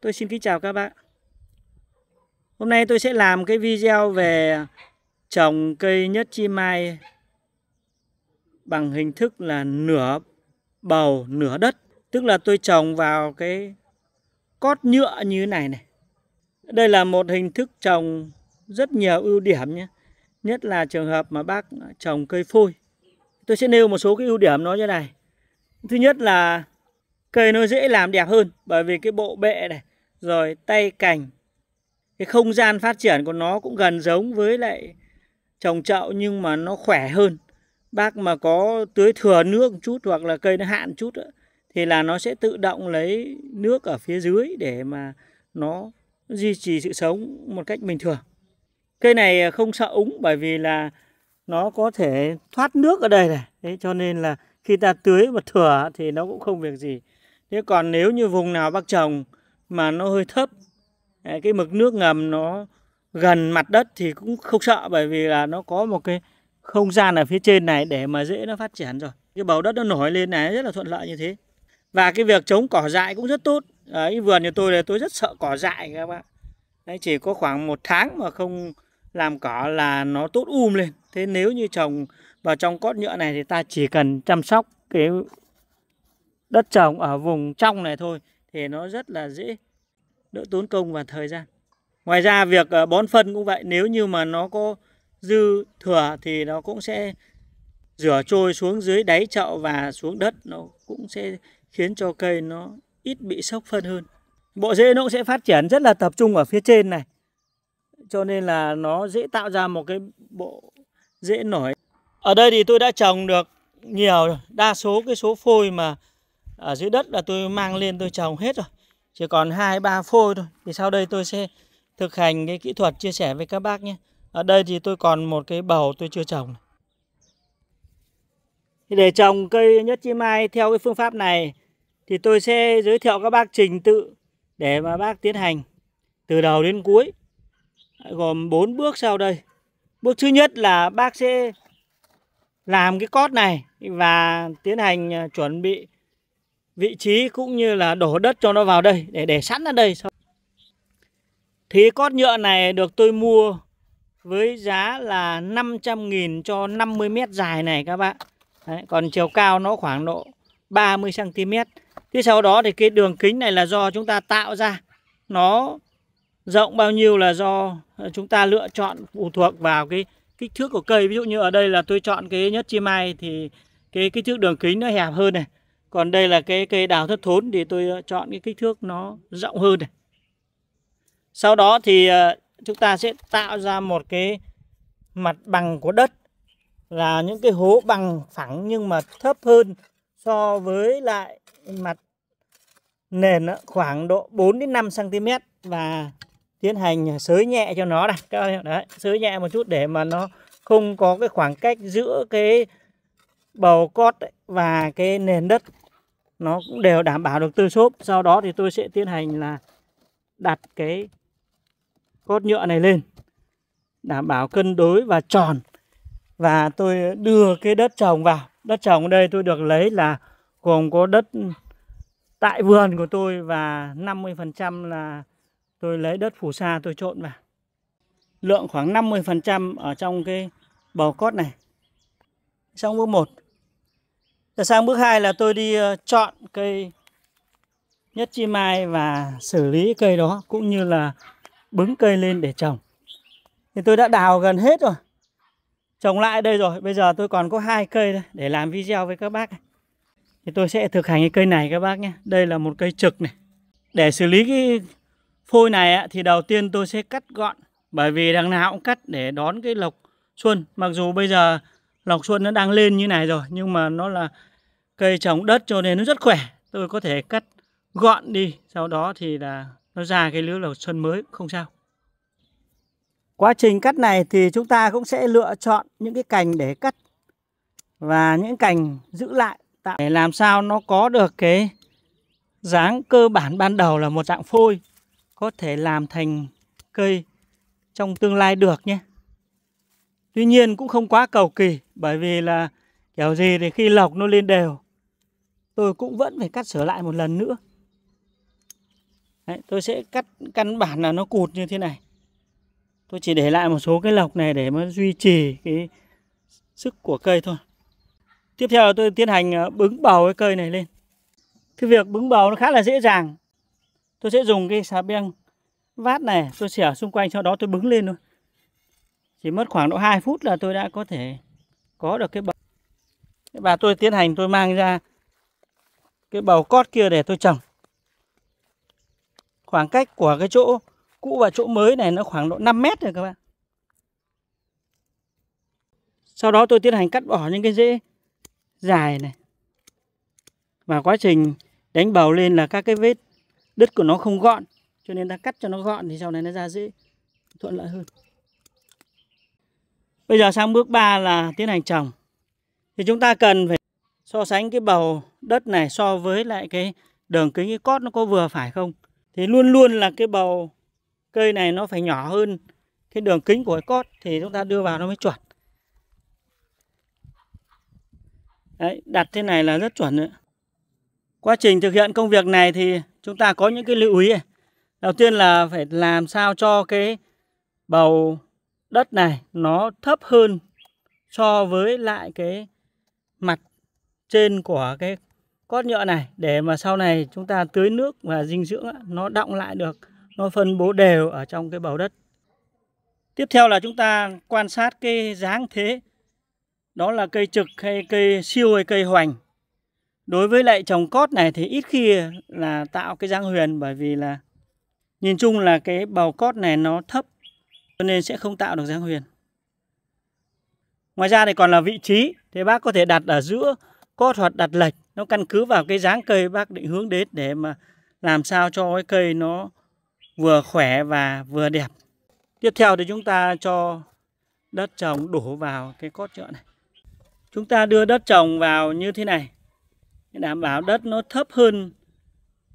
Tôi xin kính chào các bạn Hôm nay tôi sẽ làm cái video về trồng cây nhất chi mai bằng hình thức là nửa bầu nửa đất Tức là tôi trồng vào cái cốt nhựa như thế này này Đây là một hình thức trồng rất nhiều ưu điểm nhé Nhất là trường hợp mà bác trồng cây phôi Tôi sẽ nêu một số cái ưu điểm nó như này Thứ nhất là cây nó dễ làm đẹp hơn bởi vì cái bộ bệ này rồi tay cành cái không gian phát triển của nó cũng gần giống với lại trồng chậu nhưng mà nó khỏe hơn bác mà có tưới thừa nước một chút hoặc là cây nó hạn chút đó, thì là nó sẽ tự động lấy nước ở phía dưới để mà nó duy trì sự sống một cách bình thường cây này không sợ úng bởi vì là nó có thể thoát nước ở đây này Đấy, cho nên là khi ta tưới mà thừa thì nó cũng không việc gì thế còn nếu như vùng nào bác trồng mà nó hơi thấp à, cái mực nước ngầm nó gần mặt đất thì cũng không sợ bởi vì là nó có một cái không gian ở phía trên này để mà dễ nó phát triển rồi cái bầu đất nó nổi lên này rất là thuận lợi như thế và cái việc chống cỏ dại cũng rất tốt đấy vườn nhà tôi là tôi rất sợ cỏ dại các bạn đấy chỉ có khoảng một tháng mà không làm cỏ là nó tốt um lên thế nếu như trồng vào trong cốt nhựa này thì ta chỉ cần chăm sóc cái đất trồng ở vùng trong này thôi thì nó rất là dễ đỡ tốn công và thời gian. Ngoài ra việc ờ, bón phân cũng vậy, nếu như mà nó có dư thừa thì nó cũng sẽ rửa trôi xuống dưới đáy chậu và xuống đất nó cũng sẽ khiến cho cây nó ít bị sốc phân hơn. Bộ rễ nó cũng sẽ phát triển rất là tập trung ở phía trên này. Cho nên là nó dễ tạo ra một cái bộ rễ nổi. Ở đây thì tôi đã trồng được nhiều đa số cái số phôi mà ở dưới đất là tôi mang lên tôi trồng hết rồi chỉ còn hai ba phôi thôi thì sau đây tôi sẽ thực hành cái kỹ thuật chia sẻ với các bác nhé ở đây thì tôi còn một cái bầu tôi chưa trồng để trồng cây nhất chi mai theo cái phương pháp này thì tôi sẽ giới thiệu các bác trình tự để mà bác tiến hành từ đầu đến cuối gồm 4 bước sau đây bước thứ nhất là bác sẽ làm cái cót này và tiến hành à, chuẩn bị vị trí cũng như là đổ đất cho nó vào đây để để sẵn ở đây. Thì cốt nhựa này được tôi mua với giá là 500.000 cho 50 mét dài này các bạn. Đấy, còn chiều cao nó khoảng độ 30 cm. Thế sau đó thì cái đường kính này là do chúng ta tạo ra. Nó rộng bao nhiêu là do chúng ta lựa chọn phụ thuộc vào cái kích thước của cây. Ví dụ như ở đây là tôi chọn cái nhất chi mai thì cái kích thước đường kính nó hẹp hơn này còn đây là cái cây đào thất thốn thì tôi ờ, chọn cái kích thước nó rộng hơn này sau đó thì ờ, chúng ta sẽ tạo ra một cái mặt bằng của đất là những cái hố bằng phẳng nhưng mà thấp hơn so với lại mặt nền khoảng độ 4 đến 5 cm và tiến hành sới nhẹ cho nó này các bạn đấy sới nhẹ một chút để mà nó không có cái khoảng cách giữa cái bầu cốt và cái nền đất nó cũng đều đảm bảo được tư xốp sau đó thì tôi sẽ tiến hành là đặt cái cốt nhựa này lên đảm bảo cân đối và tròn và tôi đưa cái đất trồng vào đất trồng ở đây tôi được lấy là gồm có đất tại vườn của tôi và 50% là tôi lấy đất phù sa tôi trộn vào lượng khoảng 50% ở trong cái bầu cốt này trong bước 1 rồi sang bước 2 là tôi đi ờ, chọn cây nhất chi mai và xử lý cây đó cũng như là bứng cây lên để trồng. Thì tôi đã đào gần hết rồi. Trồng lại đây rồi, bây giờ tôi còn có hai cây đây để làm video với các bác. Thì tôi sẽ thực hành cái cây này các bác nhé. Đây là một cây trực này. Để xử lý cái phôi này thì đầu tiên tôi sẽ cắt gọn bởi vì đằng nào cũng cắt để đón cái lọc xuân. Mặc dù bây giờ lọc xuân nó đang lên như này rồi nhưng mà nó là cây trồng đất cho nên nó rất khỏe tôi có thể cắt gọn đi sau đó thì là nó ra cái lứa đầu xuân mới không sao quá trình cắt này thì chúng ta cũng sẽ lựa chọn những cái cành để cắt và những cành giữ lại tạo để làm sao nó có được cái dáng cơ bản ban đầu là một dạng phôi có thể làm thành cây trong tương lai được nhé tuy nhiên cũng không quá cầu kỳ bởi vì là kiểu gì thì khi lọc nó lên đều tôi cũng vẫn phải cắt sửa lại một lần nữa Đấy, tôi sẽ cắt căn bản là nó cụt như thế này tôi chỉ để lại một số cái lọc này để mà duy trì cái sức của cây thôi tiếp theo là tôi tiến hành ờ, bứng bầu cái cây này lên cái việc bứng bầu nó khá là dễ dàng tôi sẽ dùng cái xà beng vát này tôi xẻ xung quanh sau đó tôi bứng lên thôi chỉ mất khoảng độ 2 phút là tôi đã có thể có được cái bầu và tôi tiến hành tôi mang ra cái bầu cót kia để tôi trồng khoảng cách của cái chỗ cũ và chỗ mới này nó khoảng độ 5 mét rồi các bạn sau đó tôi tiến hành cắt bỏ những cái rễ dài này và quá trình đánh bầu lên là các cái vết đứt của nó không gọn cho nên ta cắt cho nó gọn thì sau này nó ra dễ thuận lợi hơn bây giờ sang bước 3 là tiến hành trồng thì chúng ta cần phải so sánh cái bầu đất này so với lại cái đường kính cái cót nó có vừa phải không thì luôn luôn là cái bầu cây này nó phải nhỏ hơn cái đường kính của cái cót thì chúng ta đưa vào nó mới chuẩn Đấy, đặt thế này là rất chuẩn nữa quá trình thực hiện công việc này thì chúng ta có những cái lưu ý đầu tiên là phải làm sao cho cái bầu đất này nó thấp hơn so với lại cái mặt trên của cái cốt nhựa này để mà sau này chúng ta tưới nước và dinh dưỡng nó đọng lại được, nó phân bố đều ở trong cái bầu đất. Tiếp theo là chúng ta quan sát cái dáng thế, đó là cây trực hay cây siêu hay cây hoành. Đối với lại trồng cốt này thì ít khi là tạo cái dáng huyền bởi vì là nhìn chung là cái bầu cốt này nó thấp cho nên sẽ không tạo được dáng huyền. Ngoài ra thì còn là vị trí, thì bác có thể đặt ở giữa có thuật đặt lệch nó căn cứ vào cái dáng cây bác định hướng đến để mà làm sao cho cái cây nó vừa khỏe và vừa đẹp tiếp theo thì chúng ta cho đất trồng đổ vào cái cốt chợ này chúng ta đưa đất trồng vào như thế này đảm bảo đất nó thấp hơn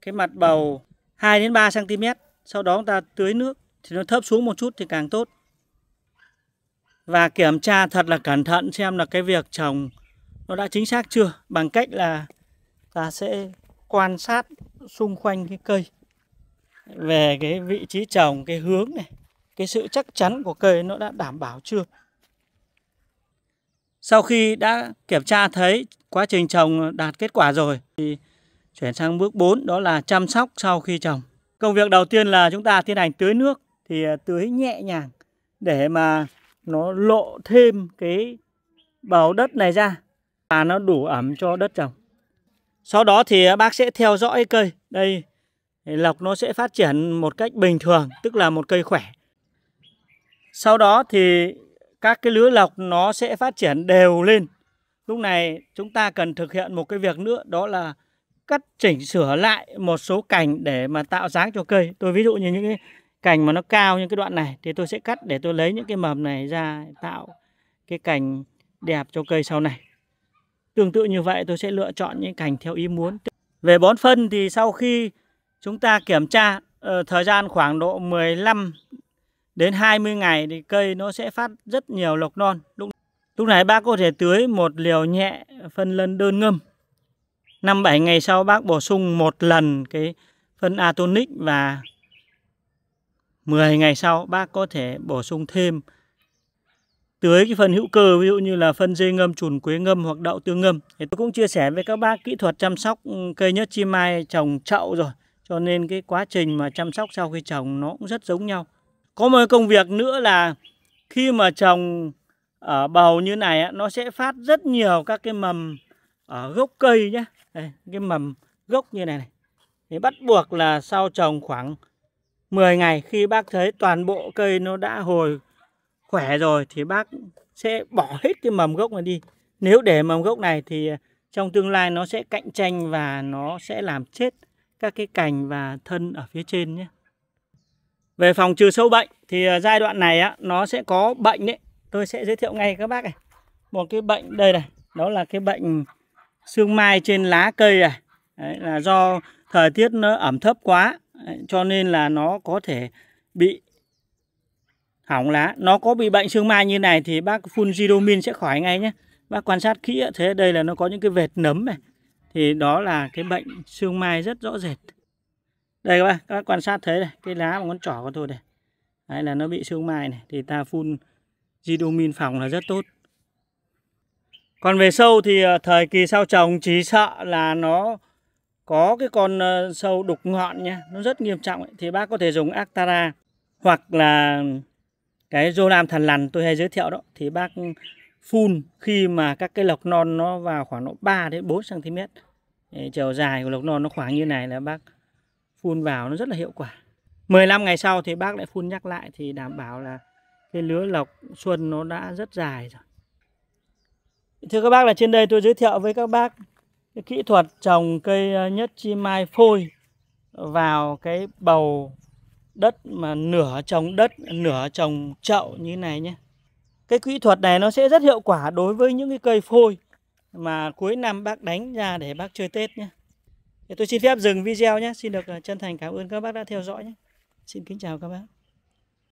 cái mặt bầu 2 đến 3 cm sau đó chúng ta tưới nước thì nó thấp xuống một chút thì càng tốt và kiểm tra thật là cẩn thận xem là cái việc trồng nó đã chính xác chưa bằng cách là ta sẽ quan sát xung quanh cái cây về cái vị trí trồng cái hướng này cái sự chắc chắn của cây nó đã đảm bảo chưa sau khi đã kiểm tra thấy quá trình trồng đạt kết quả rồi thì chuyển sang bước 4 đó là chăm sóc sau khi trồng công việc đầu tiên là chúng ta tiến hành tưới nước thì à, tưới nhẹ nhàng để mà nó lộ thêm cái bào đất này ra và nó đủ ẩm cho đất trồng. Sau đó thì bác sẽ theo dõi cây. Đây, lọc nó sẽ phát triển một cách bình thường, tức là một cây khỏe. Sau đó thì các cái lứa lọc nó sẽ phát triển đều lên. Lúc này chúng ta cần thực hiện một cái việc nữa đó là cắt chỉnh sửa lại một số cành để mà tạo dáng cho cây. Tôi ví dụ như những cái cành mà nó cao như cái đoạn này thì tôi sẽ cắt để tôi lấy những cái mầm này ra tạo cái cành đẹp cho cây sau này. Tương tự như vậy tôi sẽ lựa chọn những cành theo ý muốn. Về bón phân thì sau khi chúng ta kiểm tra uh, thời gian khoảng độ 15 đến 20 ngày thì cây nó sẽ phát rất nhiều lộc non. Lúc, lúc này bác có thể tưới một liều nhẹ phân lân đơn ngâm. 5-7 ngày sau bác bổ sung một lần cái phân atonic và 10 ngày sau bác có thể bổ sung thêm tưới cái phần hữu cơ ví dụ như là phân dê ngâm, chuồn quế ngâm hoặc đậu tương ngâm. Thì tôi cũng chia sẻ với các bác kỹ thuật chăm sóc ừ, cây nhất chi mai trồng chậu rồi. Cho nên cái quá trình mà chăm sóc sau khi trồng nó cũng rất giống nhau. Có một công việc nữa là khi mà trồng ở bầu như này nó sẽ phát rất nhiều các cái mầm ở gốc cây nhé. Đây, cái mầm gốc như này này. Thì bắt buộc là sau trồng khoảng 10 ngày khi bác thấy toàn bộ cây nó đã hồi khỏe rồi thì bác sẽ bỏ hết cái mầm gốc này đi. Nếu để mầm gốc này thì à, trong tương lai nó sẽ cạnh tranh và nó sẽ làm chết các cái cành và thân ở phía trên nhé. Về phòng trừ sâu bệnh thì à, giai đoạn này á, nó sẽ có bệnh đấy. Tôi sẽ giới thiệu ngay các bác này. Một cái bệnh đây này, đó là cái bệnh sương mai trên lá cây này. Đấy, là do thời tiết nó ẩm thấp quá cho nên là nó có thể bị hỏng lá nó có bị bệnh sương mai như này thì bác phun giromin sẽ khỏi ngay nhé bác quan sát kỹ thế đây là nó có những cái vệt nấm này thì đó là cái bệnh sương mai rất rõ rệt đây các bác, các bác quan sát thấy này cái lá mà ngón trỏ con thôi này đấy là nó bị sương mai này thì ta phun gidomin phòng là rất tốt còn về sâu thì ờ, thời kỳ sau trồng chỉ sợ là nó có cái con ờ, sâu đục ngọn nha nó rất nghiêm trọng ấy. thì bác có thể dùng actara hoặc là cái rô lam thần lằn tôi hay giới thiệu đó thì bác phun khi mà các cái lọc non nó vào khoảng độ 3 đến 4 cm chiều dài của lọc non nó khoảng như này là bác phun vào nó rất là hiệu quả 15 ngày sau thì bác lại phun nhắc lại thì đảm bảo là cái lứa lọc xuân nó đã rất dài rồi thưa các bác là trên đây tôi giới thiệu với các bác cái kỹ thuật trồng cây ờ, nhất chi mai phôi vào cái bầu đất mà nửa trồng đất nửa trồng chậu như này nhé cái kỹ thuật này nó sẽ rất hiệu quả đối với những cái cây phôi mà cuối năm bác đánh ra để bác chơi Tết nhé Thế tôi xin phép dừng video nhé xin được ờ, chân thành cảm ơn các bác đã theo dõi nhé xin kính chào các bác